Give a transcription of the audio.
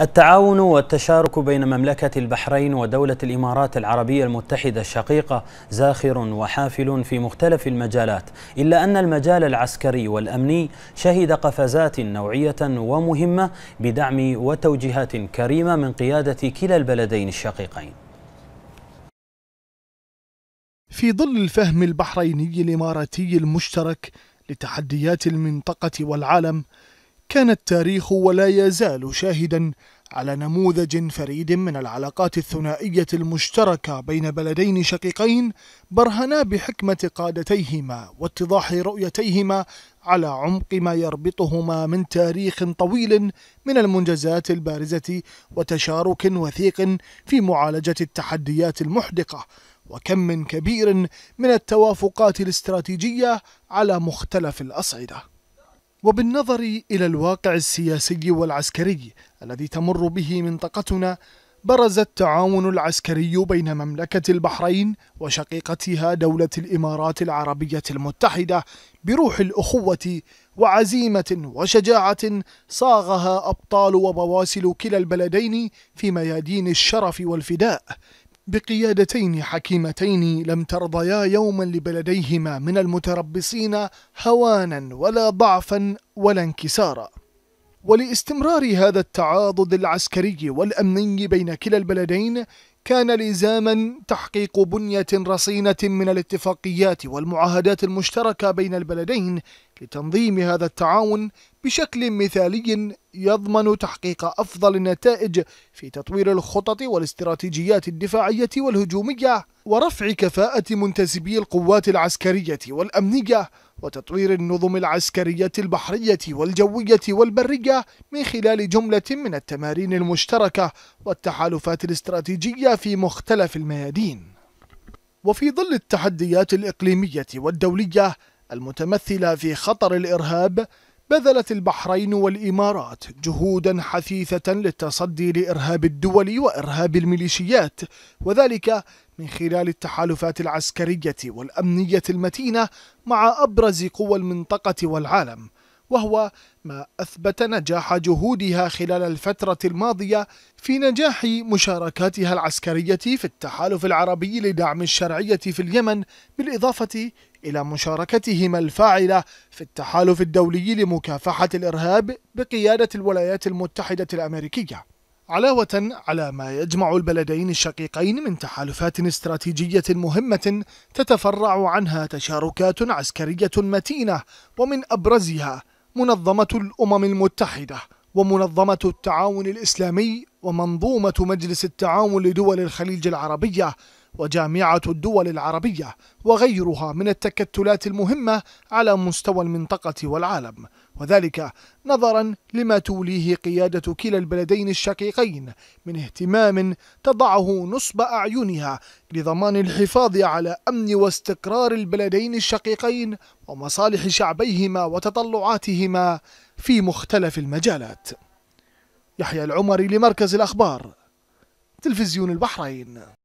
التعاون والتشارك بين مملكة البحرين ودولة الإمارات العربية المتحدة الشقيقة زاخر وحافل في مختلف المجالات إلا أن المجال العسكري والأمني شهد قفزات نوعية ومهمة بدعم وتوجيهات كريمة من قيادة كلا البلدين الشقيقين في ظل الفهم البحريني الإماراتي المشترك لتحديات المنطقة والعالم كان التاريخ ولا يزال شاهدا على نموذج فريد من العلاقات الثنائية المشتركة بين بلدين شقيقين برهنا بحكمة قادتيهما واتضاح رؤيتيهما على عمق ما يربطهما من تاريخ طويل من المنجزات البارزة وتشارك وثيق في معالجة التحديات المحدقة وكم من كبير من التوافقات الاستراتيجية على مختلف الأصعدة وبالنظر إلى الواقع السياسي والعسكري الذي تمر به منطقتنا برز التعاون العسكري بين مملكة البحرين وشقيقتها دولة الإمارات العربية المتحدة بروح الأخوة وعزيمة وشجاعة صاغها أبطال وبواسل كلا البلدين في ميادين الشرف والفداء بقيادتين حكيمتين لم ترضيا يوما لبلديهما من المتربصين هوانا ولا ضعفا ولا انكسارا ولاستمرار هذا التعاضد العسكري والأمني بين كلا البلدين كان لزاما تحقيق بنية رصينة من الاتفاقيات والمعاهدات المشتركة بين البلدين لتنظيم هذا التعاون بشكل مثالي يضمن تحقيق أفضل النتائج في تطوير الخطط والاستراتيجيات الدفاعية والهجومية ورفع كفاءة منتسبي القوات العسكرية والأمنية وتطوير النظم العسكرية البحرية والجوية والبرية من خلال جملة من التمارين المشتركة والتحالفات الاستراتيجية في مختلف الميادين وفي ظل التحديات الإقليمية والدولية المتمثلة في خطر الإرهاب بذلت البحرين والإمارات جهودا حثيثة للتصدي لإرهاب الدول وإرهاب الميليشيات وذلك من خلال التحالفات العسكرية والأمنية المتينة مع أبرز قوى المنطقة والعالم وهو ما أثبت نجاح جهودها خلال الفترة الماضية في نجاح مشاركاتها العسكرية في التحالف العربي لدعم الشرعية في اليمن بالإضافة إلى مشاركتهما الفاعلة في التحالف الدولي لمكافحة الإرهاب بقيادة الولايات المتحدة الأمريكية علاوة على ما يجمع البلدين الشقيقين من تحالفات استراتيجية مهمة تتفرع عنها تشاركات عسكرية متينة ومن أبرزها منظمة الأمم المتحدة ومنظمة التعاون الإسلامي ومنظومة مجلس التعاون لدول الخليج العربية وجامعة الدول العربية وغيرها من التكتلات المهمة على مستوى المنطقة والعالم وذلك نظرا لما توليه قيادة كلا البلدين الشقيقين من اهتمام تضعه نصب أعينها لضمان الحفاظ على أمن واستقرار البلدين الشقيقين ومصالح شعبيهما وتطلعاتهما في مختلف المجالات يحيى العمري لمركز الأخبار تلفزيون البحرين